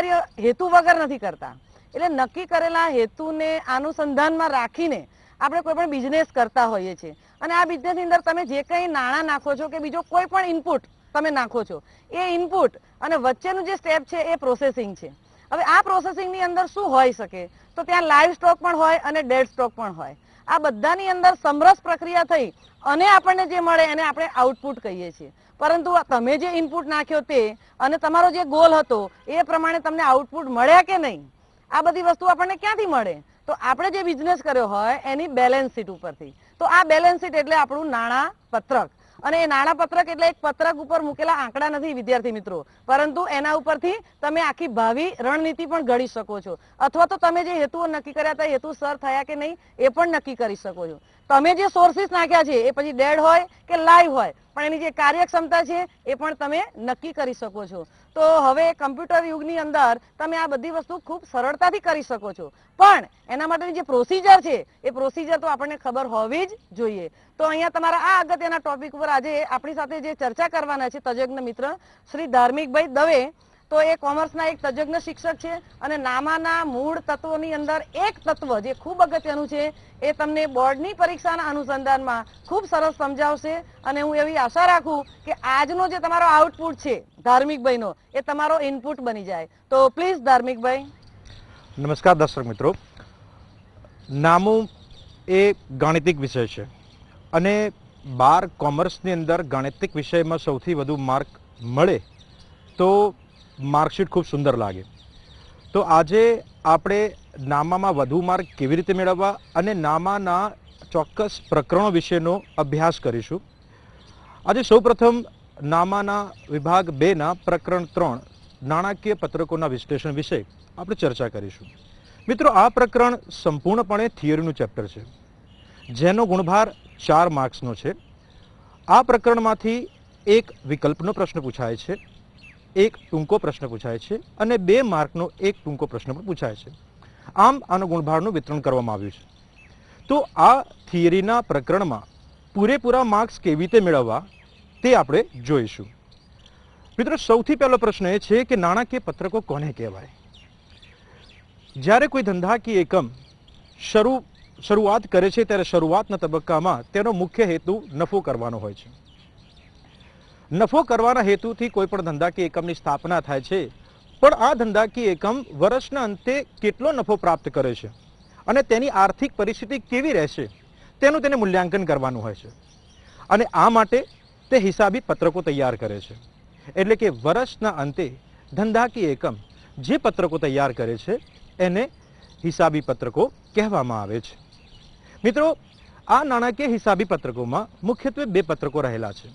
કાર્ય હેતુ વગર નથી કરતા એટલે નક્કી કરેલા હેતુને અનુસંધાનમાં રાખીને આપણે કોઈ પણ બિઝનેસ કરતા હોઈએ છીએ અને આ બિઝનેસની અંદર તમે જે કંઈ નાણાં નાખો છો કે બીજો કોઈ પણ ઇનપુટ તમે નાખો છો એ ઇનપુટ અને વચ્ચેનું જે સ્ટેપ છે એ પ્રોસેસિંગ છે હવે આ પ્રોસેસિંગની અંદર શું હોઈ શકે તો ત્યાં લાઈવ સ્ટોક પણ હોય અને ડેડ સ્ટોક પણ હોય આ બધાની અંદર સમરસ પ્રક્રિયા થઈ અને આપણને જે મળે એને આપણે આઉટપુટ કહીએ છીએ પરંતુ તમે જે ઇનપુટ નાખ્યો તે અને તમારો જે ગોલ હતો એ પ્રમાણે તમને આઉટપુટ મળ્યા કે નહીં આ બધી વસ્તુ આપણને ક્યાંથી મળે તો આપણે જે બિઝનેસ કર્યો હોય એની બેલેન્સ શીટ ઉપરથી તો આ બેલેન્સ શીટ એટલે આપણું નાણાં પત્રક અને એ નાણાં પત્રક એટલે એક પત્રક ઉપર મૂકેલા આંકડા નથી વિદ્યાર્થી મિત્રો પરંતુ એના ઉપરથી તમે આખી ભાવિ રણનીતિ પણ ઘડી શકો છો અથવા તો તમે જે હેતુઓ નક્કી કર્યા હતા હેતુ સર થયા કે નહીં એ પણ નક્કી કરી શકો છો તમે જે સોર્સિસ નાખ્યા છે એ પછી ડેડ હોય કે લાઈવ હોય પણ એની જે કાર્યક્ષમતા છે એ પણ તમે નક્કી કરી શકો છો તો હવે કમ્પ્યુટર યુગની અંદર તમે આ બધી વસ્તુ ખૂબ સરળતાથી કરી શકો છો પણ એના માટેની જે પ્રોસિજર છે એ પ્રોસિજર તો આપણને ખબર હોવી જ જોઈએ તો અહીંયા તમારા આ અગત્યના ટોપિક ઉપર આજે આપણી સાથે જે ચર્ચા કરવાના છે તજજ્ઞ મિત્ર શ્રી ધાર્મિકભાઈ દવે તો એ કોમર્સના એક તજજ્ઞ શિક્ષક છે અને નામાના મૂળ તત્વોની અંદર એક તત્વ જે ખૂબ અગત્યનું છે એ તમને બોર્ડની પરીક્ષાના અનુસંધાનમાં ખૂબ સરસ સમજાવશે અને હું એવી આશા રાખું કે આજનો જે તમારો આઉટપુટ છે ધાર્મિકભાઈનો એ તમારો ઇનપુટ બની જાય તો પ્લીઝ ધાર્મિકભાઈ નમસ્કાર દર્શક મિત્રો નામું એ ગાણિતિક વિષય છે અને બાર કોમર્સની અંદર ગાણિતિક વિષયમાં સૌથી વધુ માર્ક મળે તો માર્કશીટ ખૂબ સુંદર લાગે તો આજે આપણે નામામાં વધુ માર્ક કેવી રીતે મેળવવા અને નામાના ચોક્કસ પ્રકરણો વિશેનો અભ્યાસ કરીશું આજે સૌપ્રથમ નામાના વિભાગ બેના પ્રકરણ ત્રણ નાણાકીય પત્રકોના વિશ્લેષણ વિશે આપણે ચર્ચા કરીશું મિત્રો આ પ્રકરણ સંપૂર્ણપણે થિયરીનું ચેપ્ટર છે જેનો ગુણભાર ચાર માર્ક્સનો છે આ પ્રકરણમાંથી એક વિકલ્પનો પ્રશ્ન પૂછાય છે એક ટૂંકો પ્રશ્ન પૂછાય છે અને બે માર્કનો એક ટૂંકો પ્રશ્ન પણ પૂછાય છે આમ આનો ગુણભારનું વિતરણ કરવામાં આવ્યું છે તો આ થિયરીના પ્રકરણમાં પૂરેપૂરા માર્ક્સ કેવી રીતે મેળવવા તે આપણે જોઈશું મિત્રો સૌથી પહેલો પ્રશ્ન એ છે કે નાણાકીય પત્રકો કોને કહેવાય જ્યારે કોઈ ધંધાકીય એકમ શરૂ શરૂઆત કરે છે ત્યારે શરૂઆતના તબક્કામાં તેનો મુખ્ય હેતુ નફો કરવાનો હોય છે નફો કરવાના હેતુથી કોઈપણ ધંધાકીય એકમની સ્થાપના થાય છે પણ આ ધંધાકીય એકમ વર્ષના અંતે કેટલો નફો પ્રાપ્ત કરે છે અને તેની આર્થિક પરિસ્થિતિ કેવી રહેશે તેનું તેને મૂલ્યાંકન કરવાનું હોય છે અને આ માટે તે હિસાબી પત્રકો તૈયાર કરે છે એટલે કે વર્ષના અંતે ધંધાકીય એકમ જે પત્રકો તૈયાર કરે છે એને હિસાબી પત્રકો કહેવામાં આવે છે મિત્રો આ નાણાકીય હિસાબી પત્રકોમાં મુખ્યત્વે બે પત્રકો રહેલા છે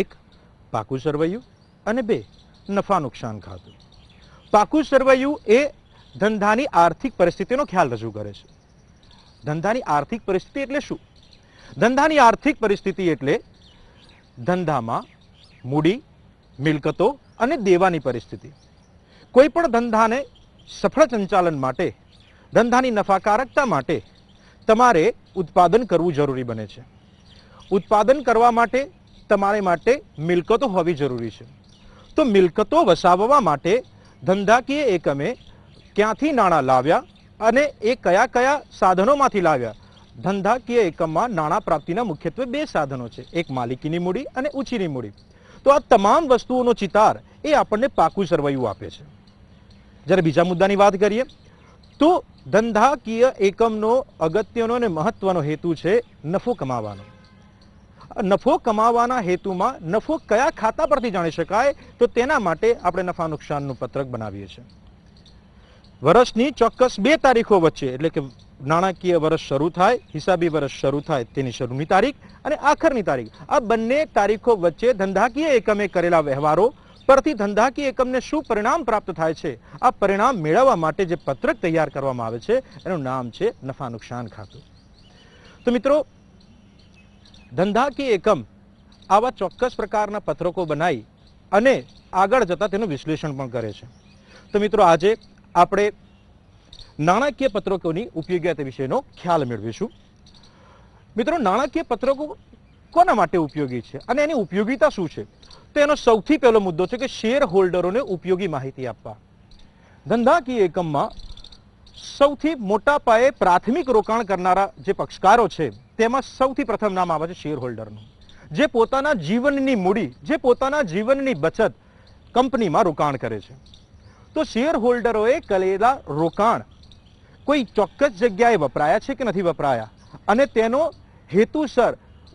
એક પાકું સરવૈયું અને બે નફા નુકસાન ખાતું પાકું સરવૈયું એ ધંધાની આર્થિક પરિસ્થિતિનો ખ્યાલ રજૂ કરે છે ધંધાની આર્થિક પરિસ્થિતિ એટલે શું ધંધાની આર્થિક પરિસ્થિતિ એટલે ધંધામાં મૂડી મિલકતો અને દેવાની પરિસ્થિતિ કોઈ પણ ધંધાને સફળ સંચાલન માટે ધંધાની નફાકારકતા માટે તમારે ઉત્પાદન કરવું જરૂરી બને છે ઉત્પાદન કરવા માટે તમારે માટે મિલકતો હોવી જરૂરી છે તો મિલકતો વસાવવા માટે ધંધાકીય એકમે ક્યાંથી નાણાં લાવ્યા અને એ કયા કયા સાધનોમાંથી લાવ્યા ધંધાકીય એકમમાં નાણાં પ્રાપ્તિના મુખ્યત્વે બે સાધનો છે એક માલિકીની મૂડી અને ઊંચીની મૂડી તો આ તમામ વસ્તુઓનો ચિતાર એ આપણને પાકું સરવૈયું આપે છે જ્યારે બીજા મુદ્દાની વાત કરીએ તો ધંધાકીય એકમનો અગત્યનો અને મહત્વનો હેતુ છે નફો કમાવાનો નફો કમાવાના હેતુમાં નફો કયા ખાતા પરથી જાણી શકાય તો તેના માટે આપણે નફા નુકસાનનું પત્રક બનાવીએ છીએ વર્ષની ચોક્કસ બે તારીખો વચ્ચે એટલે કે નાણાકીય વર્ષ શરૂ થાય હિસાબી વર્ષ શરૂ થાય તેની શરૂની તારીખ અને આખરની તારીખ આ બંને તારીખો વચ્ચે ધંધાકીય એકમે કરેલા વ્યવહારો પરથી ધંધાકીય એકમને શું પરિણામ પ્રાપ્ત થાય છે આ પરિણામ મેળવવા માટે જે પત્રક તૈયાર કરવામાં આવે છે એનું નામ છે નફા નુકસાન ખાતું તો મિત્રો ધંધાકીય એકમ આવા ચોક્કસ પ્રકારના પત્રકો બનાવી અને આગળ જતાં તેનું વિશ્લેષણ પણ કરે છે તો મિત્રો આજે આપણે નાણાકીય પત્રકોની ઉપયોગીતા વિશેનો ખ્યાલ મેળવીશું મિત્રો નાણાકીય પત્રકો કોના માટે ઉપયોગી છે અને એની ઉપયોગીતા શું છે તો એનો સૌથી પહેલો મુદ્દો છે કે શેર હોલ્ડરોને ઉપયોગી માહિતી આપવા ધંધાકીય એકમમાં સૌથી મોટા પાયે પ્રાથમિક રોકાણ કરનારા જે પક્ષકારો છે તેમાં સૌથી પ્રથમ નામ આવે છે શેર જે પોતાના જીવનની મૂડી જે પોતાના જીવનની બચત કંપનીમાં રોકાણ કરે છે તો શેર કરેલા રોકાણ કોઈ ચોક્કસ જગ્યાએ વપરાયા છે કે નથી વપરાયા અને તેનો હેતુસર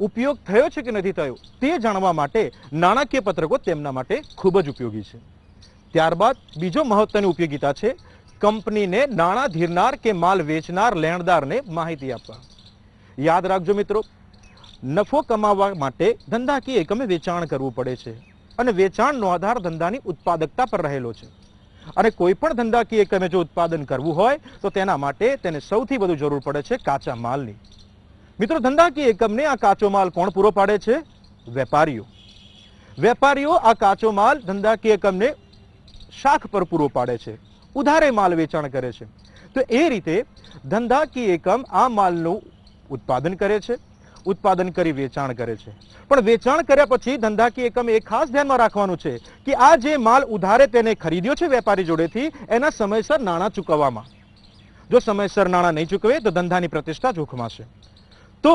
ઉપયોગ થયો છે કે નથી થયો તે જાણવા માટે નાણાકીય પત્રકો તેમના માટે ખૂબ જ ઉપયોગી છે ત્યારબાદ બીજો મહત્વની ઉપયોગીતા છે કંપનીને નાણાં ધીરનાર કે માલ વેચનાર લેણદારને માહિતી આપવા યાદ રાખજો મિત્રો નફો કમાવવા માટે ધંધાકીય એકમે વેચાણ કરવું પડે છે અને વેચાણનો આધાર ધંધાની ઉત્પાદકતા પર રહેલો છે અને કોઈ પણ ધંધાકીય એકમે જો ઉત્પાદન કરવું હોય તો તેના માટે તેને સૌથી વધુ જરૂર પડે છે કાચા માલની મિત્રો ધંધાકીય એકમને આ કાચો માલ કોણ પૂરો પાડે છે વેપારીઓ વેપારીઓ આ કાચો માલ ધંધાકીય એકમને શાખ પર પૂરો પાડે છે ઉધારે માલ વેચાણ કરે છે તો એ રીતે ધંધાકીય એકમ આ માલનું ઉત્પાદન કરે છે ઉત્પાદન કરી વેચાણ કરે છે પણ વેચાણ કર્યા પછી ધંધાકીય એકમ એ ખાસ ધ્યાનમાં રાખવાનું છે કે આ જે માલ ઉધારે તેને ખરીદ્યો છે વેપારી જોડેથી એના સમયસર નાણાં ચૂકવવામાં જો સમયસર નાણાં નહીં ચૂકવે તો ધંધાની પ્રતિષ્ઠા જોખમાશે તો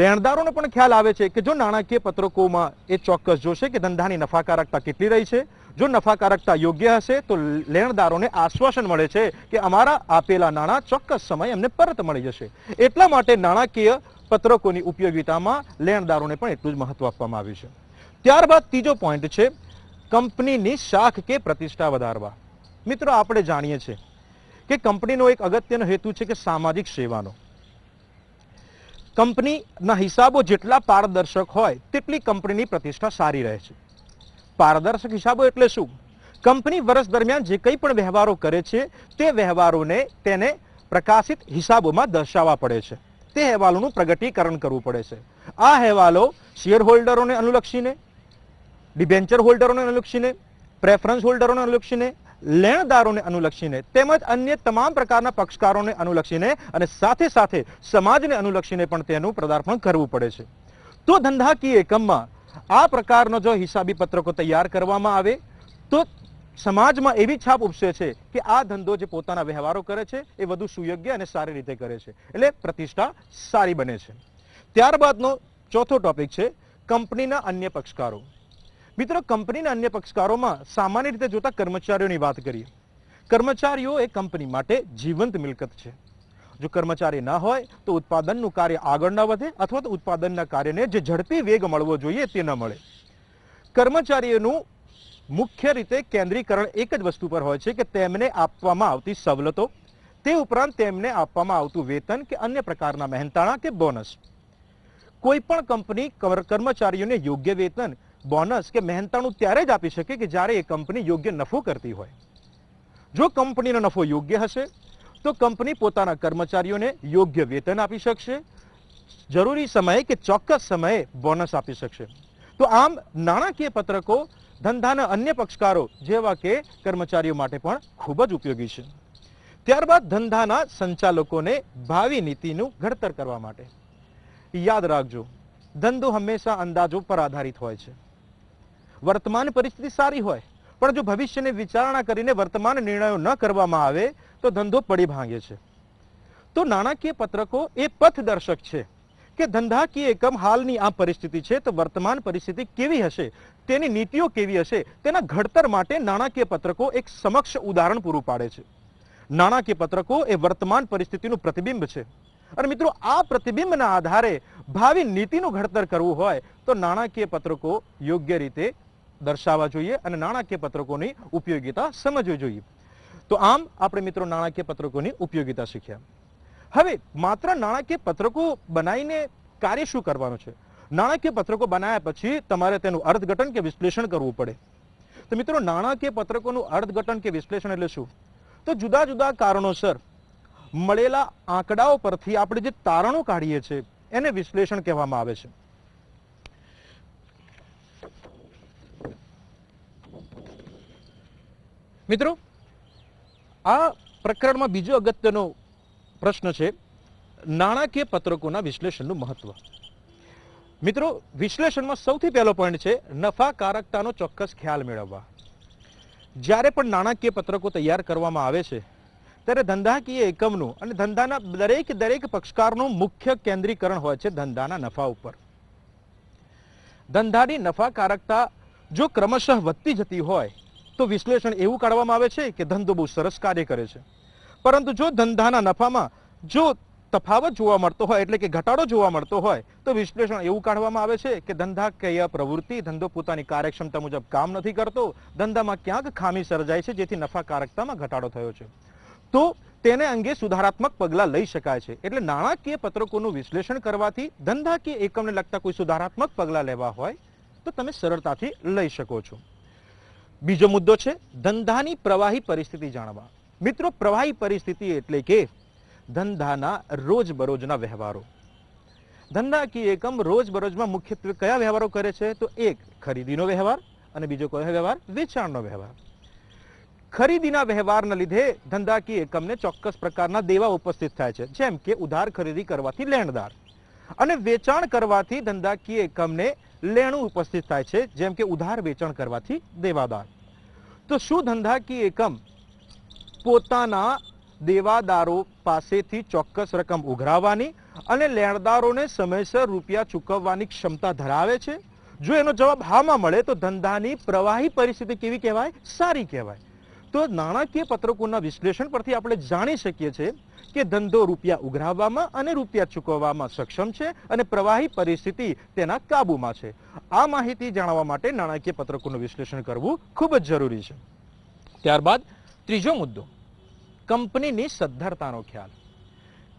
લેણદારોનો પણ ખ્યાલ આવે છે કે જો નાણાકીય પત્રકોમાં એ ચોક્કસ જોશે કે ધંધાની નફાકારકતા કેટલી રહી છે જો નફાકારકતા યોગ્ય હશે તો લેણદારોને આશ્વાસન મળે છે કે અમારા આપેલા નાણાં ચોક્કસ સમય એમને પરત મળી જશે એટલા માટે નાણાકીય પત્રકોની ઉપયોગિતામાં લેણદારોને પણ એટલું જ મહત્વ આપવામાં આવ્યું છે ત્યારબાદ ત્રીજો પોઈન્ટ છે કંપનીની શાખ કે પ્રતિષ્ઠા વધારવા મિત્રો આપણે જાણીએ છીએ કે કંપનીનો એક અગત્યનો હેતુ છે કે સામાજિક સેવાનો કંપનીના હિસાબો જેટલા પારદર્શક હોય તેટલી કંપનીની પ્રતિષ્ઠા સારી રહે છે પારદર્શક હિસાબો એટલે શું કંપની વર્ષ દરમિયાન જે કંઈ પણ વ્યવહારો કરે છે તે વ્યવહારોને તેને પ્રકાશિત હિસાબોમાં દર્શાવવા પડે છે તે અહેવાલોનું પ્રગટીકરણ કરવું પડે છે આ અહેવાલો શેર હોલ્ડરોને અનુલક્ષીને ડિબેન્ચર હોલ્ડરોને અનુલક્ષીને પ્રેફરન્સ હોલ્ડરોને અનુલક્ષીને લેણદારોને અનુલક્ષીને તેમજ અન્ય તમામ પ્રકારના પક્ષકારોને અનુલક્ષીને અને સાથે સાથે સમાજને અનુલક્ષીને પણ તેનું પદાર્પણ કરવું પડે છે તો ધંધાકીય એકમમાં આ પ્રકારનો જો હિસાબી પત્રકો તૈયાર કરવામાં આવે તો સમાજમાં એવી છાપ ઉપસે છે કે આ ધંધો જે પોતાના વ્યવહારો કરે છે એ વધુ સુયોગ્ય અને સારી રીતે કરે છે એટલે પ્રતિષ્ઠા સારી બને છે ત્યારબાદનો ચોથો ટોપિક છે કંપનીના અન્ય પક્ષકારો મિત્રો કંપનીના અન્ય પક્ષકારોમાં સામાન્ય રીતે જોતા કર્મચારીઓની વાત કરીએ કર્મચારીઓ એ કંપની માટે જીવંત મિલકત છે જો કર્મચારી ન હોય તો ઉત્પાદનનું કાર્ય આગળ ન વધે અથવા તો ઉત્પાદનના કાર્યને જે ઝડપી વેગ મળવો જોઈએ તે ન મળે કર્મચારીઓનું મુખ્ય રીતે કેન્દ્રીકરણ એક જ વસ્તુ પર હોય છે કે તેમને આપવામાં આવતી સવલતો તે ઉપરાંત તેમને આપવામાં આવતું વેતન કે અન્ય પ્રકારના મહેનતાણા કે બોનસ કોઈ પણ કંપની કર્મચારીઓને યોગ્ય વેતન બોનસ કે મહેનતાણું ત્યારે જ આપી શકે કે જ્યારે એ કંપની યોગ્ય નફો કરતી હોય જો કંપનીનો નફો યોગ્ય હશે તો કંપની પોતાના કર્મચારીઓને યોગ્ય વેતન આપી શકશે જરૂરી સમયે કે ચોક્કસ સમયે બોનસ આપી શકશે તો આમ નાણાકીય પત્રકો ધંધાના અન્ય પક્ષકારો જેવા કે કર્મચારીઓ માટે પણ ખૂબ જ ઉપયોગી છે ત્યારબાદ ધંધાના સંચાલકોને ભાવિ નીતિનું ઘડતર કરવા માટે યાદ રાખજો ધંધો હંમેશા અંદાજો પર આધારિત હોય છે વર્તમાન પરિસ્થિતિ સારી હોય પણ જો ભવિષ્યની વિચારણા કરીને વર્તમાન નિર્ણયો ન કરવામાં આવે તો ધંધો પડી ભાંગે છે તો નાણાકીય પત્રકો એ પથદર્શક છે કે ધંધાકીય એકમ હાલની આ પરિસ્થિતિ છે તો વર્તમાન પરિસ્થિતિ કેવી હશે તેની નીતિઓ કેવી હશે તેના ઘડતર માટે નાણાકીય પત્રકો એક સમક્ષ ઉદાહરણ પૂરું પાડે છે નાણાકીય પત્રકો એ વર્તમાન પરિસ્થિતિનું પ્રતિબિંબ છે અને મિત્રો આ પ્રતિબિંબના આધારે ભાવિ નીતિનું ઘડતર કરવું હોય તો નાણાકીય પત્રકો યોગ્ય રીતે દર્શાવવા જોઈએ અને નાણાકીય પત્રકોની ઉપયોગીતા સમજવી જોઈએ તો આમ આપણે મિત્રો નાણાકીય પત્રકોની ઉપયોગીતા શીખ્યા હવે માત્ર નાણાકીય પત્રકો બનાવીને કાર્ય શું કરવાનું છે નાણાકીય પત્રકો બનાવ્યા પછી તમારે તેનું અર્થઘટન કે વિશ્લેષણ કરવું પડે તો મિત્રો નાણાકીય પત્રકોનું અર્થઘટન કે વિશ્લેષણ એટલે શું તો જુદા જુદા કારણોસર મળેલા આંકડાઓ પરથી આપણે જે તારણો કાઢીએ છીએ એને વિશ્લેષણ કહેવામાં આવે છે મિત્રો આ પ્રકરણમાં બીજો અગત્યનો પ્રશ્ન છે નાણાકીય પત્રકોના વિશ્લેષણનું મહત્વ મિત્રો વિશ્લેષણમાં સૌથી પહેલો પોઈન્ટ છે નફાકારકતાનો ચોક્કસ ખ્યાલ મેળવવા જ્યારે પણ નાણાકીય પત્રકો તૈયાર કરવામાં આવે છે ત્યારે ધંધાકીય એકમનું અને ધંધાના દરેક દરેક પક્ષકારનું મુખ્ય કેન્દ્રીકરણ હોય છે ધંધાના નફા ઉપર ધંધાની નફાકારકતા જો ક્રમશઃ વધતી જતી હોય તો વિશ્લેષણ એવું કાઢવામાં આવે છે કે ધંધો બહુ સરસ કાર્ય કરે છે પરંતુ જો ધંધાના નફામાં જો તફાવત જોવા મળતો હોય એટલે કે ઘટાડો જોવા મળતો હોય તો વિશ્લેષણ એવું કાઢવામાં આવે છે કે ધંધા ધંધાકીય પ્રવૃત્તિ ધંધો પોતાની કાર્યક્ષમતા મુજબ કામ નથી કરતો ધંધામાં ક્યાંક ખામી સર્જાય છે જેથી નફાકારકતામાં ઘટાડો થયો છે તો તેને અંગે સુધારાત્મક પગલાં લઈ શકાય છે એટલે નાણાકીય પત્રકોનું વિશ્લેષણ કરવાથી ધંધાકીય એકમને લગતા કોઈ સુધારાત્મક પગલાં લેવા હોય તો તમે સરળતાથી લઈ શકો છો બીજો મુદ્દો છે ધંધાની પ્રવાહી પરિસ્થિતિ જાણવા મિત્રો પ્રવાહી પરિસ્થિતિ એટલે કે ધંધાના રોજબરોજના વ્યવહારો ધંધાકીય એકમ રોજબરોજમાં મુખ્યત્વે કયા વ્યવહારો કરે છે તો એક ખરીદીનો વ્યવહાર અને બીજો કયો વ્યવહાર વેચાણનો વ્યવહાર ખરીદીના વ્યવહારના લીધે ધંધાકીય એકમને ચોક્કસ પ્રકારના દેવા ઉપસ્થિત થાય છે જેમ કે ઉધાર ખરીદી કરવાથી લેણદાર અને વેચાણ કરવાથી ધંધાકીય એકમને લેણું ઉપસ્થિત થાય છે જેમ કે ઉધાર વેચાણ કરવાથી દેવાદાર તો શું ધંધા કી એકમ પોતાના દેવાદારો પાસેથી ચોક્કસ રકમ ઉઘરાવવાની અને લેણદારોને સમયસર રૂપિયા ચૂકવવાની ક્ષમતા ધરાવે છે જો એનો જવાબ હામાં મળે તો ધંધાની પ્રવાહી પરિસ્થિતિ કેવી કહેવાય સારી કહેવાય તો નાણાકીય પત્રકોના વિશ્લેષણ પરથી આપણે જાણી શકીએ છીએ કે ધંધો રૂપિયા ઉઘરાવવામાં અને રૂપિયા ચૂકવવામાં સક્ષમ છે અને પ્રવાહી પરિસ્થિતિ તેના કાબૂમાં છે આ માહિતી જાણવા માટે નાણાકીય પત્રકોનું વિશ્લેષણ કરવું ખૂબ જ જરૂરી છે ત્યારબાદ ત્રીજો મુદ્દો કંપનીની સદ્ધરતાનો ખ્યાલ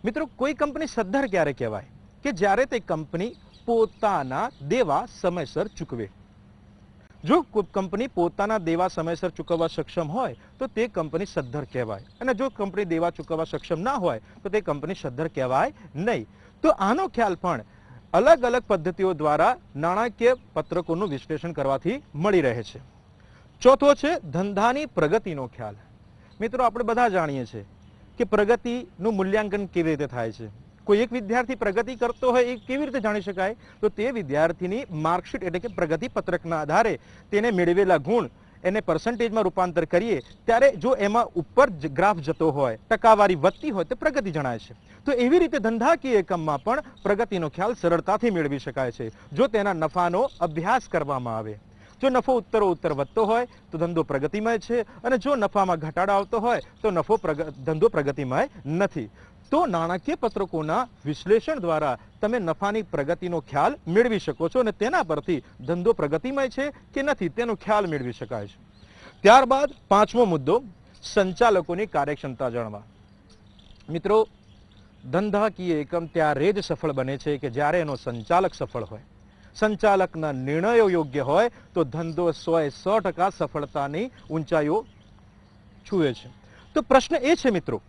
મિત્રો કોઈ કંપની સદ્ધર ક્યારે કહેવાય કે જ્યારે તે કંપની પોતાના દેવા સમયસર ચૂકવે જો કંપની પોતાના દેવા સમયસર ચૂકવવા સક્ષમ હોય તો તે કંપની સદ્ધર કહેવાય અને જો કંપની દેવા ચૂકવવા સક્ષમ ના હોય તો તે કંપની સદ્ધર કહેવાય નહીં તો આનો ખ્યાલ પણ અલગ અલગ પદ્ધતિઓ દ્વારા નાણાકીય પત્રકોનું વિશ્લેષણ કરવાથી મળી રહે છે ચોથો છે ધંધાની પ્રગતિનો ખ્યાલ મિત્રો આપણે બધા જાણીએ છીએ કે પ્રગતિનું મૂલ્યાંકન કેવી રીતે થાય છે કોઈ એક વિદ્યાર્થી પ્રગતિ કરતો હોય એ કેવી રીતે જાણી શકાય તો તે વિદ્યાર્થીની માર્કશીટ એટલે કે પ્રગતિ પત્રકના આધારે તેને મેળવેલા ગુણ એને પર્સન્ટેજમાં રૂપાંતર કરીએ ત્યારે જો એમાં ઉપર ગ્રાફ જતો હોય ટકાવારી વધતી હોય તો પ્રગતિ જણાય છે તો એવી રીતે ધંધાકીય એકમમાં પણ પ્રગતિનો ખ્યાલ સરળતાથી મેળવી શકાય છે જો તેના નફાનો અભ્યાસ કરવામાં આવે જો નફો ઉત્તરો ઉત્તર વધતો હોય તો ધંધો પ્રગતિમય છે અને જો નફામાં ઘટાડો આવતો હોય તો નફો ધંધો પ્રગતિમય નથી તો નાણાકીય પત્રકોના વિશ્લેષણ દ્વારા તમે નફાની પ્રગતિનો ખ્યાલ મેળવી શકો છો અને તેના પરથી ધંધો પ્રગતિમય છે કે નથી તેનો ખ્યાલ મેળવી શકાય છે ત્યારબાદ પાંચમો મુદ્દો સંચાલકોની કાર્યક્ષમતા જાણવા મિત્રો ધંધાકીય એકમ ત્યારે જ સફળ બને છે કે જ્યારે એનો સંચાલક સફળ હોય સંચાલકના નિર્ણયો યોગ્ય હોય તો ધંધો સો એ સો ટકા સફળતાની ઊંચાઈઓ છૂએ છે તો પ્રશ્ન એ છે મિત્રો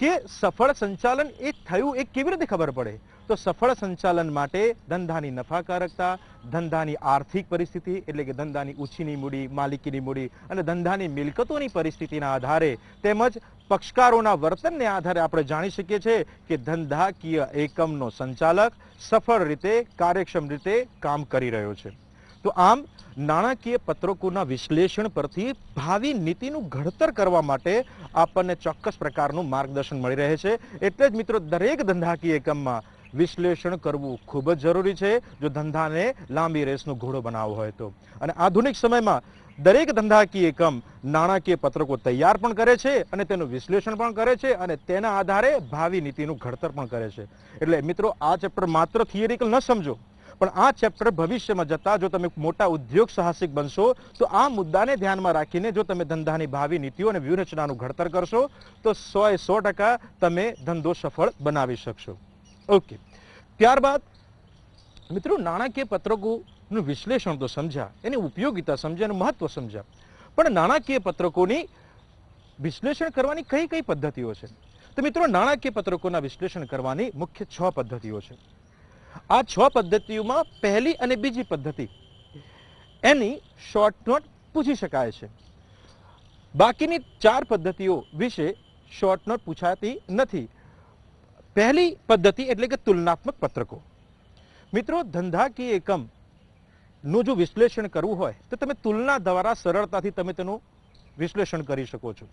કે સફળ સંચાલન એ થયું એ કેવી રીતે ખબર પડે તો સફળ સંચાલન માટે ધંધાની નફાકારકતા ધંધાની આર્થિક પરિસ્થિતિ એટલે કે ધંધાની ઉછીની મૂડી માલિકીની મૂડી અને ધંધાની મિલકતોની પરિસ્થિતિના આધારે તેમજ પક્ષકારોના વર્તનને આધારે આપણે જાણી શકીએ છીએ કે ધંધાકીય એકમનો સંચાલક સફળ રીતે કાર્યક્ષમ રીતે કામ કરી રહ્યો છે તો આમ નાણાકીય પત્રકોના વિશ્લેષણ પરથી ભાવિ નીતિનું ઘડતર કરવા માટે આપણને ચોક્કસ પ્રકારનું માર્ગદર્શન મળી રહે છે એટલે જ મિત્રો દરેક ધંધાકીય એકમમાં વિશ્લેષણ કરવું ખૂબ જ જરૂરી છે જો ધંધાને લાંબી રેસનો ઘોડો બનાવવો હોય તો અને આધુનિક સમયમાં દરેક ધંધાકીય એકમ નાણાકીય પત્રકો તૈયાર પણ કરે છે અને તેનું વિશ્લેષણ પણ કરે છે અને તેના આધારે ભાવિ નીતિનું ઘડતર પણ કરે છે એટલે મિત્રો આ ચેપ્ટર માત્ર થિયરિકલ ન સમજો પણ આ ચેપ્ટર ભવિષ્યમાં જતા જો તમે મોટા ઉદ્યોગ સાહસિક બનશો તો આ મુદ્દાને ધ્યાનમાં રાખીને જો તમે ધંધાની ભાવિ નીતિઓ અને વ્યૂહરચનાનું ઘડતર કરશો તો સો એ સો ટકા તમે ધંધો સફળ બનાવી શકશો ઓકે ત્યારબાદ મિત્રો નાણાકીય પત્રકોનું વિશ્લેષણ તો સમજ્યા એની ઉપયોગિતા સમજ્યા એનું મહત્વ સમજ્યા પણ નાણાકીય પત્રકોની વિશ્લેષણ કરવાની કઈ કઈ પદ્ધતિઓ છે તો મિત્રો નાણાકીય પત્રકોના વિશ્લેષણ કરવાની મુખ્ય છ પદ્ધતિઓ છે આ છ પદ્ધતિઓમાં પહેલી અને બીજી પદ્ધતિ એની શોર્ટ નોટ પૂછી શકાય છે બાકીની ચાર પદ્ધતિઓ વિશે શોર્ટ નોટ પૂછાતી નથી પહેલી પદ્ધતિ એટલે કે તુલનાત્મક પત્રકો મિત્રો ધંધાકીય એકમનું જો વિશ્લેષણ કરવું હોય તો તમે તુલના દ્વારા સરળતાથી તમે તેનું વિશ્લેષણ કરી શકો છો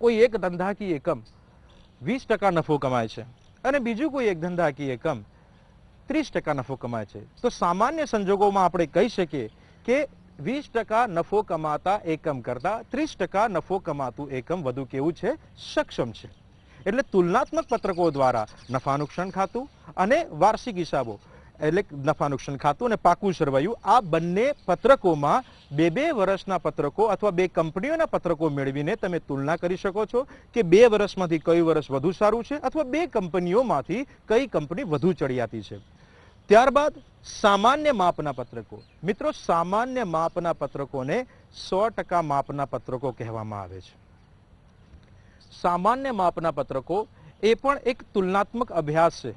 કોઈ એક ધંધાકીય એકમ વીસ ટકા નફો કમાય છે અને બીજું કોઈ એક ધંધાકીય એકમ ત્રીસ ટકા નફો કમાય છે તો સામાન્ય સંજોગોમાં આપણે કહી શકીએ કે વીસ ટકા નફો કમાતા એકમ કરતાં ત્રીસ ટકા નફો કમાતું એકમ વધુ કેવું છે સક્ષમ છે એટલે તુલનાત્મક પત્રકો દ્વારા નફા નુકસાન ખાતું અને વાર્ષિક હિસાબો એટલે નફા નુકસાન ખાતું અને પાકું સરવાયું આ બંને પત્રકોમાં બે બે વર્ષના પત્રકો અથવા બે કંપનીઓના પત્રકો મેળવીને તમે તુલના કરી શકો છો કે બે વર્ષમાંથી કયું વર્ષ વધુ સારું છે અથવા બે કંપનીઓમાંથી કઈ કંપની વધુ ચડિયાતી છે ત્યારબાદ સામાન્ય માપના પત્રકો મિત્રો સામાન્ય માપના પત્રકોને સો ટકા માપના પત્રકો કહેવામાં આવે છે સામાન્ય માપના પત્રકો એ પણ એક તુલનાત્મક અભ્યાસ છે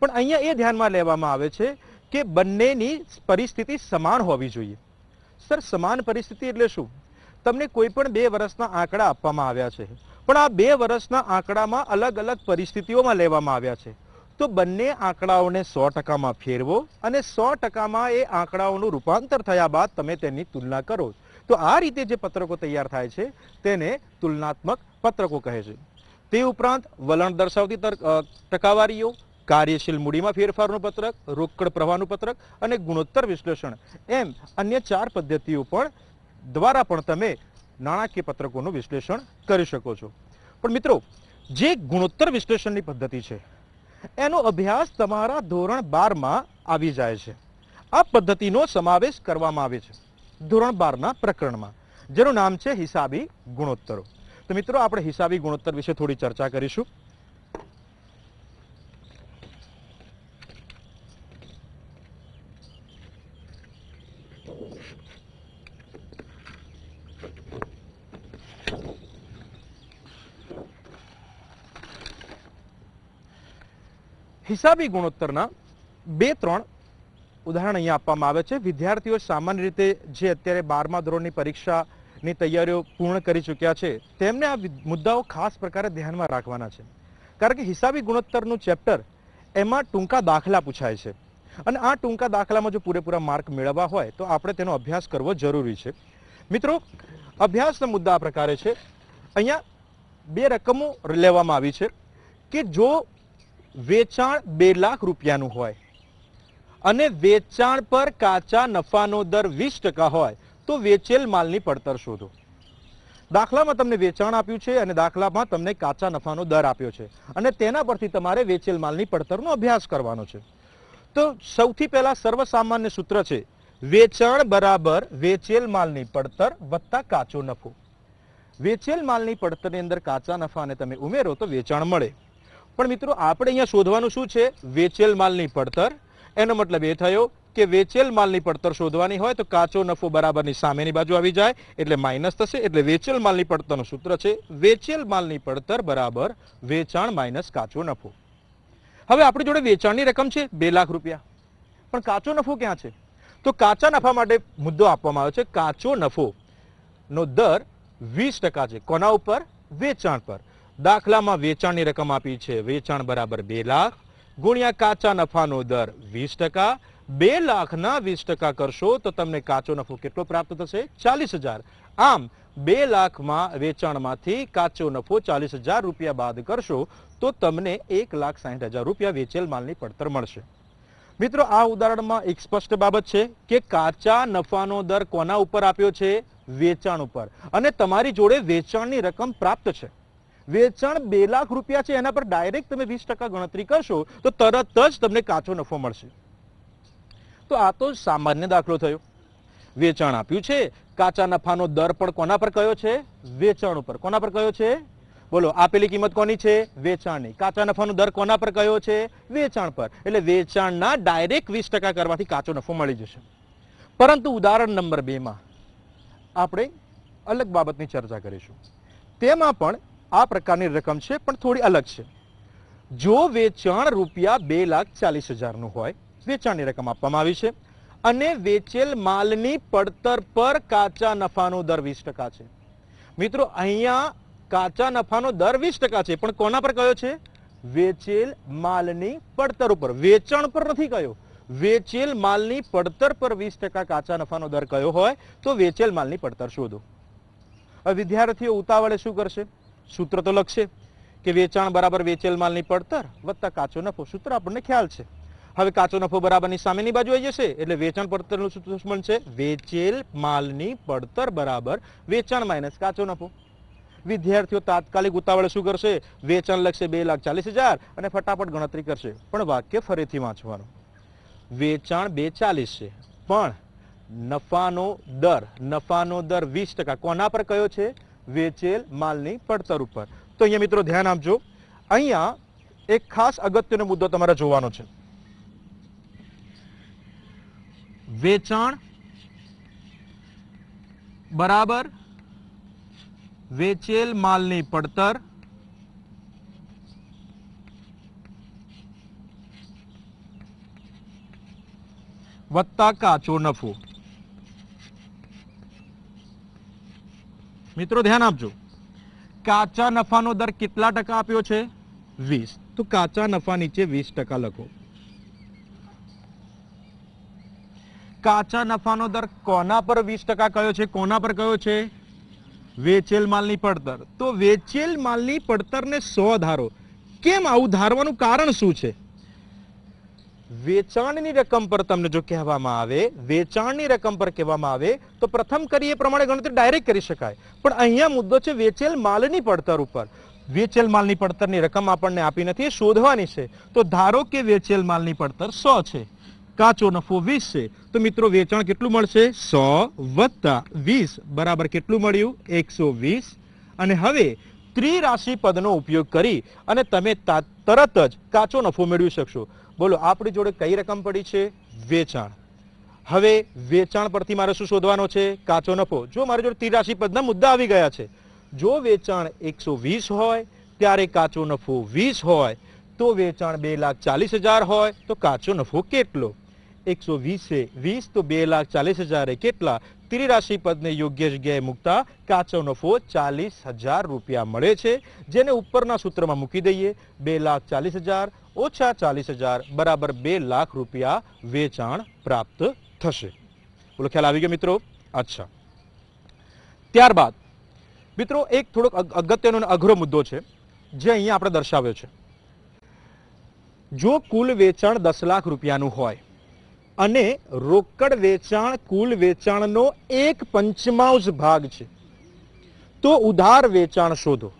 પણ અહીંયા એ ધ્યાનમાં લેવામાં આવે છે કે બંનેની પરિસ્થિતિ સમાન હોવી જોઈએ સર સમાન પરિસ્થિતિ એટલે શું તમને કોઈ પણ બે વર્ષના આંકડા આપવામાં આવ્યા છે પણ આ બે વર્ષના આંકડામાં અલગ અલગ પરિસ્થિતિઓમાં લેવામાં આવ્યા છે તો બંને આંકડાઓને સો ટકામાં ફેરવો અને સો ટકામાં એ આંકડાઓનું રૂપાંતર થયા બાદ તમે તેની તુલના કરો તો આ રીતે જે પત્રકો તૈયાર થાય છે તેને તુલનાત્મક પત્રકો કહે છે તે ઉપરાંત વલણ દર્શાવતી ટકાવારીઓ કાર્યશીલ મૂડીમાં ફેરફારનું પત્રક રોકડ પ્રવાહનું પત્રક અને ગુણોત્તર વિશ્લેષણ એમ અન્ય ચાર પદ્ધતિઓ પણ દ્વારા પણ તમે નાણાકીય પત્રકોનું વિશ્લેષણ કરી શકો છો પણ મિત્રો જે ગુણોત્તર વિશ્લેષણની પદ્ધતિ છે એનો અભ્યાસ તમારા ધોરણ બારમાં આવી જાય છે આ પદ્ધતિનો સમાવેશ કરવામાં આવે છે ધોરણ બારના પ્રકરણમાં જેનું નામ છે હિસાબી ગુણોત્તરો તો મિત્રો આપણે હિસાબી ગુણોત્તર વિશે થોડી ચર્ચા કરીશું હિસાબી ગુણોત્તરના બે ત્રણ ઉદાહરણ અહીંયા આપવામાં આવે છે વિદ્યાર્થીઓ સામાન્ય રીતે જે અત્યારે બારમા ધોરણની પરીક્ષાની તૈયારીઓ પૂર્ણ કરી ચૂક્યા છે તેમને આ મુદ્દાઓ ખાસ પ્રકારે ધ્યાનમાં રાખવાના છે કારણ કે હિસાબી ગુણોત્તરનું ચેપ્ટર એમાં ટૂંકા દાખલા પૂછાય છે અને આ ટૂંકા દાખલામાં જો પૂરેપૂરા માર્ક મેળવવા હોય તો આપણે તેનો અભ્યાસ કરવો જરૂરી છે મિત્રો અભ્યાસનો મુદ્દા આ પ્રકારે છે અહીંયા બે રકમો લેવામાં આવી છે કે જો વેચાણ બે લાખ રૂપિયાનું હોય અને વેચાણ પર કાચા નફાનો દર વીસ ટકા હોય તો વેચેલ માલની પડતર શોધો દાખલામાં તમને વેચાણ આપ્યું છે અને દાખલામાં તમને કાચા નફાનો દર આપ્યો છે અને તેના પરથી તમારે વેચેલ માલની પડતરનો અભ્યાસ કરવાનો છે તો સૌથી પહેલા સર્વસામાન્ય સૂત્ર છે વેચાણ બરાબર વેચેલ માલની પડતર વત્તા કાચો નફો વેચેલ માલની પડતરની અંદર કાચા નફાને તમે ઉમેરો તો વેચાણ મળે પણ મિત્રો આપણે અહીંયા શોધવાનું શું છે વેચેલ માલની પડતર એનો મતલબ એ થયો કે વેચેલ માલની પડતર શોધવાની હોય તો કાચો નફો બરાબરની સામેની બાજુ આવી જાય એટલે માઇનસ થશે એટલે વેચેલ માલની પડતરનું સૂત્ર છે વેચેલ માલની પડતર બરાબર વેચાણ માઇનસ કાચો નફો હવે આપણી જોડે વેચાણની રકમ છે બે લાખ રૂપિયા પણ કાચો નફો ક્યાં છે તો કાચા નફા માટે મુદ્દો આપવામાં આવ્યો છે કાચો નફો નો દર વીસ ટકા છે કોના ઉપર વેચાણ પર દાખલામાં વેચાણની રકમ આપી છે વેચાણ બરાબર બે લાખ ગુણ્યા કાચા નફાનો દર વીસ ટકા બે લાખના વીસ ટકા કરશો તો તમને કાચો નફો કેટલો પ્રાપ્ત થશે ચાલીસ હજાર આમ બે લાખમાં વેચાણમાંથી કાચો નફો ચાલીસ હજાર રૂપિયા બાદ કરશો તો તમને એક લાખ સાહીઠ હજાર રૂપિયા વેચેલ માલની પડતર મળશે મિત્રો આ ઉદાહરણમાં એક સ્પષ્ટ બાબત છે કે કાચા નફાનો દર કોના ઉપર આપ્યો છે વેચાણ ઉપર અને તમારી જોડે વેચાણની રકમ પ્રાપ્ત છે વેચાણ બે લાખ રૂપિયા છે એના પર ડાયરેક્ટ તમે વીસ ટકા ગણતરી કરશો તો તરત જ તમને કાચો નફો મળશે તો આ તો સામાન્ય દાખલો થયો વેચાણ આપ્યું છે કાચા નફાનો દર પણ કોના પર કયો છે વેચાણ ઉપર કોના પર કયો છે બોલો આપેલી કિંમત કોની છે વેચાણની કાચા નફાનો દર કોના પર કયો છે વેચાણ પર એટલે વેચાણના ડાયરેક્ટ વીસ ટકા કરવાથી કાચો નફો મળી જશે પરંતુ ઉદાહરણ નંબર બેમાં આપણે અલગ બાબતની ચર્ચા કરીશું તેમાં પણ આ પ્રકારની રકમ છે પણ થોડી અલગ છે જો વેચાણ રૂપિયા બે લાખ ચાલીસ હજારનું હોય વેચાણની રકમ આપવામાં આવી છે અને વેચેલ માલની પડતર પર કાચા નફાનો દર વીસ ટકા છે મિત્રો અહીંયા કાચા નફાનો દર વીસ ટકા છે પણ કોના પર કયો છે વેચેલ માલની પડતર ઉપર વેચાણ પર નથી કયો વેચેલ માલની પડતર પર વીસ ટકા કાચા નફાનો દર કયો હોય તો વેચેલ માલની પડતર શોધો વિદ્યાર્થીઓ ઉતાવળે શું કરશે સૂત્ર તો લખશે કે વેચાણ બરાબર વેચેલ માલની પડતર વત્તા કાચો નફો સૂત્ર આપણને ખ્યાલ છે હવે કાચો નફો બરાબરની સામેની બાજુ આવી જશે એટલે વેચાણ પડતરનું સૂત્ર છે વેચેલ માલની પડતર બરાબર વેચાણ માઇનસ કાચો નફો વિદ્યાર્થીઓ તાત્કાલિક ઉતાવળે શું કરશે વેચાણ લખશે બે લાખ ચાલીસ હજાર અને ફટાફટ ગણતરી કરશે પણ વાક્ય ફરીથી વાંચવાનું વેચાણ બે ચાલીસ છે પણ નફાનો દર નફાનો દર વીસ ટકા કોના પર કયો છે વેચેલ માલની પડતર ઉપર તો અહીંયા મિત્રો ધ્યાન આપજો અહીંયા એક ખાસ અગત્યનો મુદ્દો તમારે જોવાનો છે વેચાણ બરાબર વેચેલ માલની પડતર વત્તા કાચો નફો મિત્રો ધ્યાન આપજો કાચા નફાનો દર કેટલા ટકા આપ્યો છે વીસ તો કાચા નફા નીચે વીસ ટકા લખો કાચા નફાનો દર કોના પર વીસ ટકા કયો છે કોના પર કયો છે વેચેલ માલની પડતર તો વેચેલ માલની પડતરને સો ધારો કેમ આવું ધારવાનું કારણ શું છે વેચાણની રકમ પર તમને જો કહેવામાં આવે વેચાણની રકમ પર કહેવામાં આવે તો પ્રથમ કરી એ પ્રમાણે ગણતરી ડાયરેક્ટ કરી શકાય પણ અહીંયા મુદ્દો છે વેચેલ માલની પડતર ઉપર વેચેલ માલની પડતરની રકમ આપણને આપી નથી શોધવાની છે તો ધારો કે વેચેલ માલની પડતર સો છે કાચો નફો વીસ છે તો મિત્રો વેચાણ કેટલું મળશે સો વત્તા વીસ બરાબર કેટલું મળ્યું એકસો વીસ અને હવે ત્રિરાશિ પદનો ઉપયોગ કરી અને તમે તરત જ કાચો નફો મેળવી શકશો બોલો આપણી જોડે કઈ રકમ પડી છે વેચાણ હવે વેચાણ પરથી મારે શું શોધવાનો છે કાચો નફો જો મારી જોડે ત્રિરાશિ પદના મુદ્દા આવી ગયા છે જો વેચાણ એકસો વીસ હોય ત્યારે કાચો નફો વીસ હોય તો વેચાણ બે લાખ ચાલીસ હજાર હોય તો કાચો નફો કેટલો એકસો વીસે વીસ તો બે લાખ ચાલીસ હજારે કેટલા ત્રિરાશી પદને યોગ્ય જગ્યાએ મૂકતા કાચો નફો ચાલીસ હજાર રૂપિયા મળે છે જેને ઉપરના સૂત્રમાં મૂકી દઈએ બે લાખ ચાલીસ હજાર ઓછા ચાલીસ હજાર બરાબર બે લાખ રૂપિયા વેચાણ પ્રાપ્ત થશે બોલો ખ્યાલ આવી ગયો મિત્રો અચ્છા ત્યારબાદ મિત્રો એક થોડોક અગત્યનો અઘરો મુદ્દો છે જે અહીંયા આપણે દર્શાવ્યો છે જો કુલ વેચાણ દસ લાખ રૂપિયાનું હોય અને રોકડ વેચાણ કુલ વેચાણનો એક પંચમાંશ ભાગ છે તો ઉધાર વેચાણ શોધો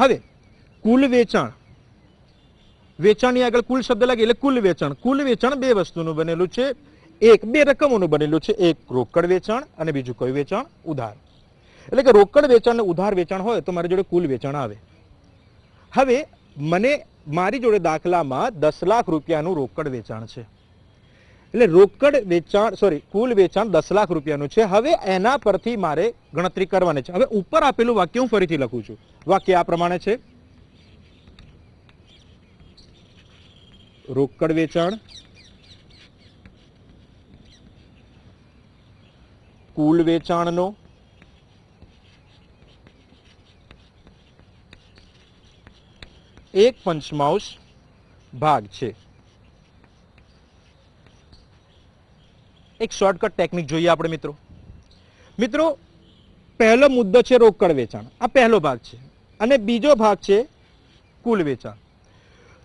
હવે કુલ વેચાણ વેચાણની આગળ કુલ શબ્દ લાગે એટલે કુલ વેચાણ કુલ વેચાણ બે વસ્તુનું બનેલું છે એક બે રકમોનું બનેલું છે એક રોકડ વેચાણ અને બીજું કયું વેચાણ ઉધાર એટલે કે રોકડ વેચાણ ઉધાર વેચાણ હોય તો મારી જોડે કુલ વેચાણ આવે હવે મને મારી જોડે દાખલામાં દસ લાખ રૂપિયાનું રોકડ વેચાણ છે એટલે રોકડ વેચાણ સોરી કુલ વેચાણ દસ લાખ રૂપિયાનું છે હવે એના પરથી મારે ગણતરી કરવાની છે હવે ઉપર આપેલું વાક્ય હું ફરીથી લખું છું વાક્ય આ પ્રમાણે છે રોકડ વેચાણ કુલ વેચાણનો એક પંચમાંશ ભાગ છે એક શોર્ટકટ ટેકનિક જોઈએ આપણે મિત્રો મિત્રો પહેલો મુદ્દો છે રોકડ વેચાણ આ પહેલો ભાગ છે અને બીજો ભાગ છે કુલ વેચાણ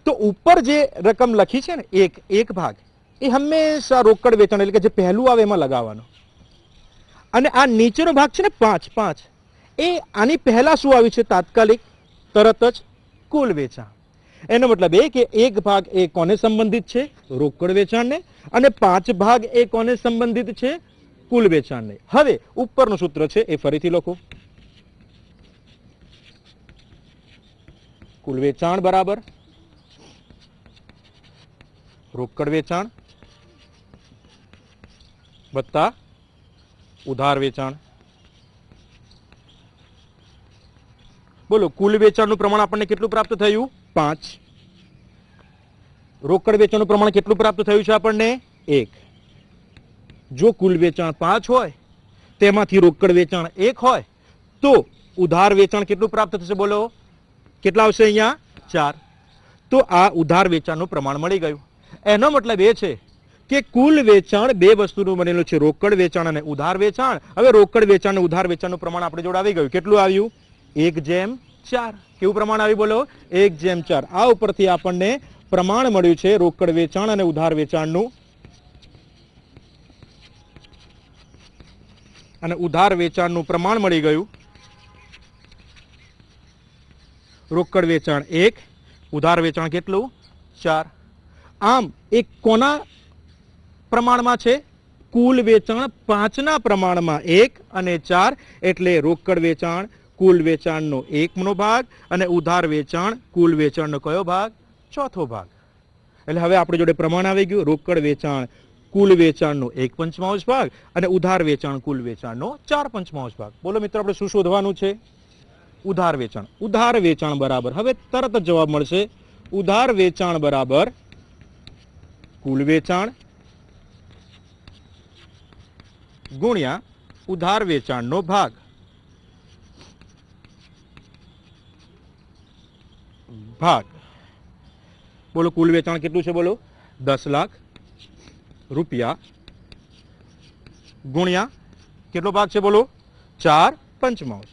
તો ઉપર જે રકમ લખી છે ને એક એક ભાગ એ હંમેશા રોકડ વેચાણ એટલે કે જે પહેલું આવે એમાં લગાવવાનો અને આ નીચેનો ભાગ છે ને પાંચ પાંચ એ આની પહેલા શું આવ્યું છે તાત્કાલિક તરત જ કુલ વેચાણ એનો મતલબ એ કે એક ભાગ એ કોને સંબંધિત છે રોકડ વેચાણને અને પાંચ ભાગ એ કોને સંબંધિત છે કુલ વેચાણને હવે ઉપરનું સૂત્ર છે એ ફરીથી લખો કુલ વેચાણ બરાબર રોકડ વેચાણ વત્તા ઉધાર વેચાણ બોલો કુલ વેચાણનું પ્રમાણ આપણને કેટલું પ્રાપ્ત થયું પાંચ રોકડ વેચાણનું પ્રમાણ કેટલું પ્રાપ્ત થયું છે આપણને એક જો કુલ વેચાણ પાંચ હોય તેમાંથી રોકડ વેચાણ એક હોય તો ઉધાર વેચાણ કેટલું પ્રાપ્ત થશે બોલો કેટલા આવશે અહીંયા ચાર તો આ ઉધાર વેચાણનું પ્રમાણ મળી ગયું એનો મતલબ એ છે કે કુલ વેચાણ બે વસ્તુનું બનેલું છે રોકડ વેચાણ અને ઉધાર વેચાણ હવે રોકડ વેચાણ ઉધાર વેચાણનું પ્રમાણ આપણે જોડે આવી ગયું કેટલું આવ્યું એક જેમ ચાર કેવું પ્રમાણ આવી બોલો એક જેમ ચાર આ ઉપરથી આપણને પ્રમાણ મળ્યું છે રોકડ વેચાણ અને ઉધાર વેચાણનું અને ઉધાર વેચાણનું પ્રમાણ મળી ગયું રોકડ વેચાણ એક ઉધાર વેચાણ કેટલું ચાર આમ એક કોના પ્રમાણમાં છે કુલ વેચાણ પાંચના પ્રમાણમાં એક અને ચાર એટલે રોકડ વેચાણ કુલ વેચાણનો એકમનો ભાગ અને ઉધાર વેચાણ કુલ વેચાણનો કયો ભાગ ચોથો ભાગ એટલે હવે આપણે જોડે પ્રમાણ આવી ગયું રોકડ વેચાણ કુલ વેચાણનો એક પંચમાંશ ભાગ અને ઉધાર વેચાણ કુલ વેચાણનો ચાર પંચમાંશ ભાગ બોલો મિત્રો આપણે શું શોધવાનું છે ઉધાર વેચાણ ઉધાર વેચાણ બરાબર હવે તરત જ જવાબ મળશે ઉધાર વેચાણ બરાબર કુલ વેચાણ ગુણ્યા ઉધાર વેચાણનો ભાગ ભાગ બોલો કુલ વેચાણ કેટલું છે બોલો દસ લાખ રૂપિયા ગુણ્યા કેટલો ભાગ છે બોલો ચાર પંચમાંશ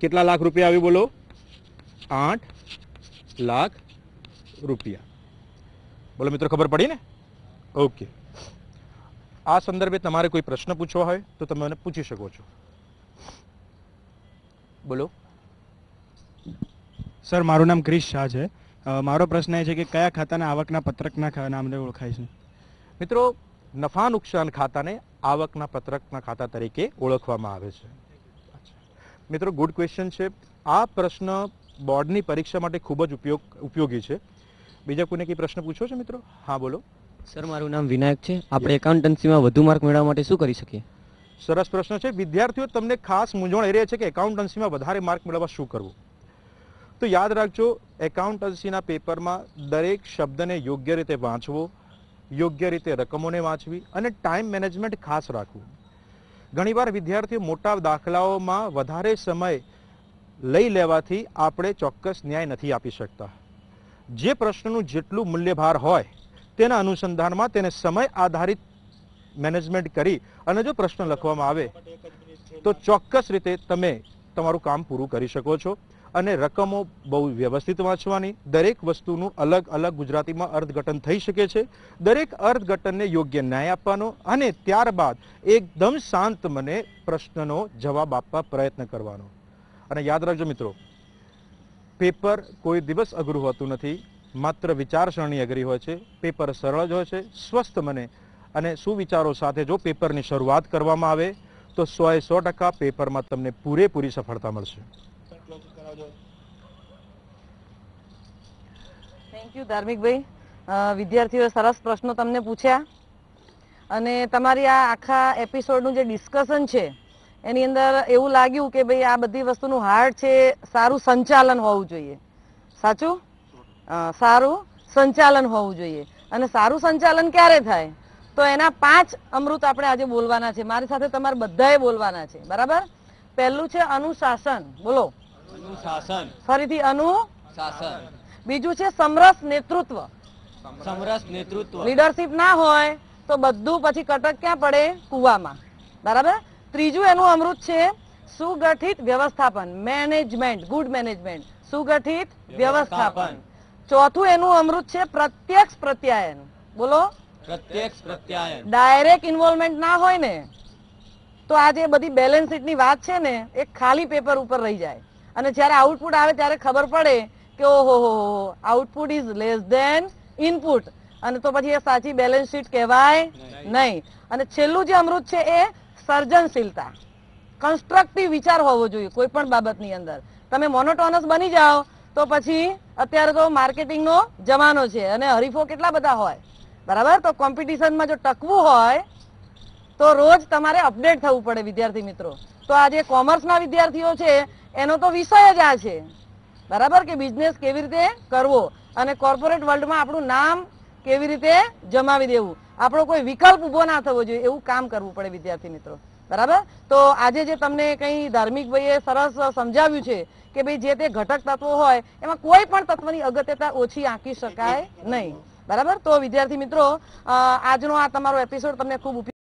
કેટલા લાખ રૂપિયા આવ્યું બોલો આઠ લાખ રૂપિયા બોલો મિત્રો ખબર પડી ને ઓકે આ સંદર્ભે તમારે કોઈ પ્રશ્ન પૂછવા હોય તો તમે મને પૂછી શકો છો બોલો સર મારું નામ ક્રિશ શાહ છે મારો પ્રશ્ન એ છે કે કયા ખાતાના આવકના પત્રકના નામને ઓળખાય છે મિત્રો નફા નુકસાન ખાતાને આવકના પત્રકના ખાતા તરીકે ઓળખવામાં આવે છે મિત્રો ગુડ ક્વેશ્ચન છે આ પ્રશ્ન બોર્ડની પરીક્ષા માટે ખૂબ જ ઉપયોગ ઉપયોગી છે બીજા કોઈને કંઈ પ્રશ્ન પૂછો છો મિત્રો હા બોલો સર મારું નામ વિનાયક છે આપણે એકાઉન્ટન્સીમાં વધુ માર્ક મેળવવા માટે શું કરી શકીએ સરસ પ્રશ્ન છે વિદ્યાર્થીઓ તમને ખાસ મૂંઝવણ એ રહી છે કે એકાઉન્ટન્સીમાં વધારે માર્ક મેળવવા શું કરવું તો યાદ રાખજો એકાઉન્ટન્સીના પેપરમાં દરેક શબ્દને યોગ્ય રીતે વાંચવો યોગ્ય રીતે રકમોને વાંચવી અને ટાઈમ મેનેજમેન્ટ ખાસ રાખવું ઘણીવાર વિદ્યાર્થીઓ મોટા દાખલાઓમાં વધારે સમય લઈ લેવાથી આપણે ચોક્કસ ન્યાય નથી આપી શકતા જે પ્રશ્નનું જેટલું મૂલ્યભાર હોય તેના અનુસંધાનમાં તેને સમય આધારિત મેનેજમેન્ટ કરી અને જો પ્રશ્ન લખવામાં આવે તો ચોક્કસ રીતે તમે તમારું કામ પૂરું કરી શકો છો અને રકમો બહુ વ્યવસ્થિત વાંચવાની દરેક વસ્તુનું અલગ અલગ ગુજરાતીમાં અર્થઘટન થઈ શકે છે દરેક અર્થઘટનને યોગ્ય ન્યાય આપવાનો અને ત્યારબાદ એકદમ શાંત મને પ્રશ્નનો જવાબ આપવા પ્રયત્ન કરવાનો અને યાદ રાખજો મિત્રો પેપર કોઈ દિવસ અઘરું હોતું નથી માત્ર વિચારસરણી અઘરી હોય છે પેપર સરળ જ હોય છે સ્વસ્થ મને અને સુવિચારો સાથે જો પેપરની શરૂઆત કરવામાં આવે તો સો એ સો ટકા પેપરમાં તમને પૂરેપૂરી સફળતા મળશે થેન્ક યુ ધાર્મિકભાઈ વિદ્યાર્થીઓએ સરસ પ્રશ્નો તમને પૂછ્યા અને તમારી આ આખા એપિસોડનું જે ડિસ્કશન છે એની અંદર એવું લાગ્યું કે ભાઈ આ બધી વસ્તુનું હાર્ડ છે સારું સંચાલન હોવું જોઈએ સાચું સારું સંચાલન હોવું જોઈએ અને સારું સંચાલન ક્યારે થાય તો એના પાંચ અમૃત આપણે આજે બોલવાના છે મારી સાથે તમારે બધાએ બોલવાના છે બરાબર પહેલું છે અનુશાસન બોલો અનુશાસન ફરીથી અનુ બીજું છે સમરસ નેતૃત્વ સમરસ નેતૃત્વ લીડરશિપ ના હોય તો બધું પછી કટક ક્યાં પડે કુવામાં બરાબર ત્રીજું એનું અમૃત છે સુગઠિત વ્યવસ્થાપન મેનેજમેન્ટ ગુડ મેનેજમેન્ટ સુગઠિત વ્યવસ્થાપન ચોથું એનું અમૃત છે પ્રત્યક્ષ પ્રત્યાયન બોલો પ્રત્યક્ષ પ્રત્યાયન ડાયરેક્ટ ઇન્વોલ્વમેન્ટ ના હોય ને તો આ જે બધી બેલેન્સ શીટ ની વાત છે ને એ ખાલી પેપર ઉપર રહી જાય અને જ્યારે આઉટપુટ આવે ત્યારે ખબર પડે કે ઓહો હો હો output is less than input અને તો પછી એ સાચી બેલેન્સ શીટ કહેવાય નહીં અને છેલ્લું જે અમૃત છે એ સર્જનશીલતા કન્સ્ટ્રક્ટિવ વિચાર હોવો જોઈએ કોઈ પણ બાબતની અંદર તમે મોનોટોનસ બની જાઓ તો પછી અત્યારે તો માર્કેટિંગનો જમાનો છે અને હરીફો કેટલા બધા હોય બરાબર તો કોમ્પિટિશનમાં જો ટકવું હોય તો રોજ તમારે અપડેટ થવું પડે વિદ્યાર્થી મિત્રો તો આજે કોમર્સના વિદ્યાર્થીઓ છે એનો તો વિષય જ આ છે બરાબર કે બિઝનેસ કેવી રીતે કરવો અને કોર્પોરેટ વર્લ્ડમાં આપણું નામ કેવી રીતે જમાવી દેવું આપણો કોઈ વિકલ્પ ઊભો ના થવો જોઈએ એવું કામ કરવું પડે વિદ્યાર્થી મિત્રો બરાબર તો આજે જે તમને કઈ ધાર્મિક ભાઈએ સરસ સમજાવ્યું છે કે ભાઈ જે તે ઘટક તત્વો હોય એમાં કોઈ પણ તત્વની અગત્યતા ઓછી આંકી શકાય નહીં બરાબર તો વિદ્યાર્થી મિત્રો આજનો આ તમારો એપિસોડ તમને ખૂબ